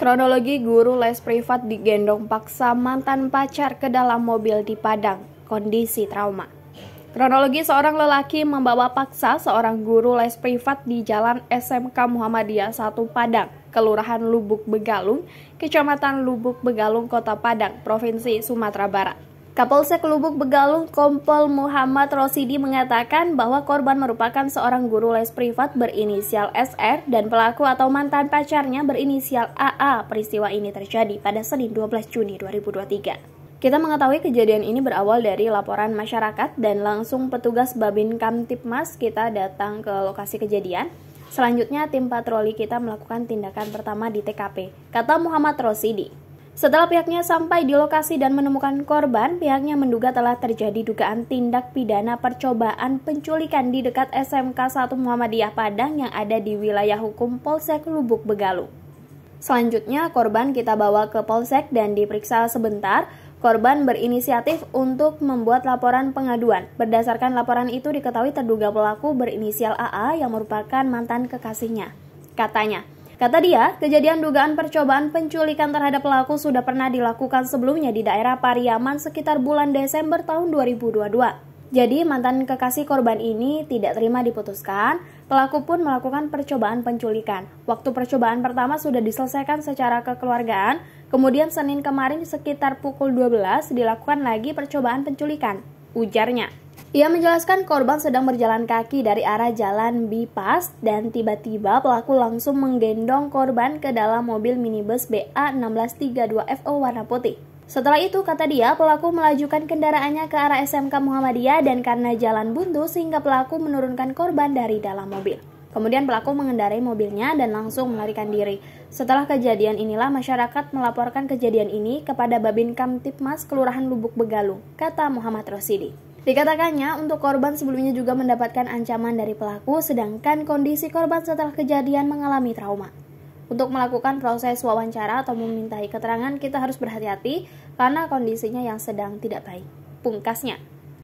Kronologi guru les privat digendong paksa mantan pacar ke dalam mobil di Padang, kondisi trauma. Kronologi seorang lelaki membawa paksa seorang guru les privat di Jalan SMK Muhammadiyah 1 Padang, Kelurahan Lubuk Begalung, Kecamatan Lubuk Begalung, Kota Padang, Provinsi Sumatera Barat. Kapolsek Lubuk Begalung Kompol Muhammad Rosidi mengatakan bahwa korban merupakan seorang guru les privat berinisial SR dan pelaku atau mantan pacarnya berinisial AA. Peristiwa ini terjadi pada Senin 12 Juni 2023. Kita mengetahui kejadian ini berawal dari laporan masyarakat dan langsung petugas Babin Kamtipmas kita datang ke lokasi kejadian. Selanjutnya tim patroli kita melakukan tindakan pertama di TKP, kata Muhammad Rosidi. Setelah pihaknya sampai di lokasi dan menemukan korban, pihaknya menduga telah terjadi dugaan tindak pidana percobaan penculikan di dekat SMK 1 Muhammadiyah Padang yang ada di wilayah hukum Polsek Lubuk Begalu. Selanjutnya, korban kita bawa ke Polsek dan diperiksa sebentar. Korban berinisiatif untuk membuat laporan pengaduan. Berdasarkan laporan itu diketahui terduga pelaku berinisial AA yang merupakan mantan kekasihnya. Katanya, Kata dia, kejadian dugaan percobaan penculikan terhadap pelaku sudah pernah dilakukan sebelumnya di daerah Pariaman sekitar bulan Desember tahun 2022. Jadi mantan kekasih korban ini tidak terima diputuskan, pelaku pun melakukan percobaan penculikan. Waktu percobaan pertama sudah diselesaikan secara kekeluargaan, kemudian Senin kemarin sekitar pukul 12 dilakukan lagi percobaan penculikan, ujarnya. Ia menjelaskan korban sedang berjalan kaki dari arah jalan bypass dan tiba-tiba pelaku langsung menggendong korban ke dalam mobil minibus BA1632FO warna putih. Setelah itu, kata dia, pelaku melajukan kendaraannya ke arah SMK Muhammadiyah dan karena jalan buntu sehingga pelaku menurunkan korban dari dalam mobil. Kemudian pelaku mengendarai mobilnya dan langsung melarikan diri. Setelah kejadian inilah masyarakat melaporkan kejadian ini kepada Babin Tipmas Kelurahan Lubuk Begalung, kata Muhammad Rosidi. Dikatakannya, untuk korban sebelumnya juga mendapatkan ancaman dari pelaku, sedangkan kondisi korban setelah kejadian mengalami trauma. Untuk melakukan proses wawancara atau memintai keterangan, kita harus berhati-hati karena kondisinya yang sedang tidak baik. Pungkasnya,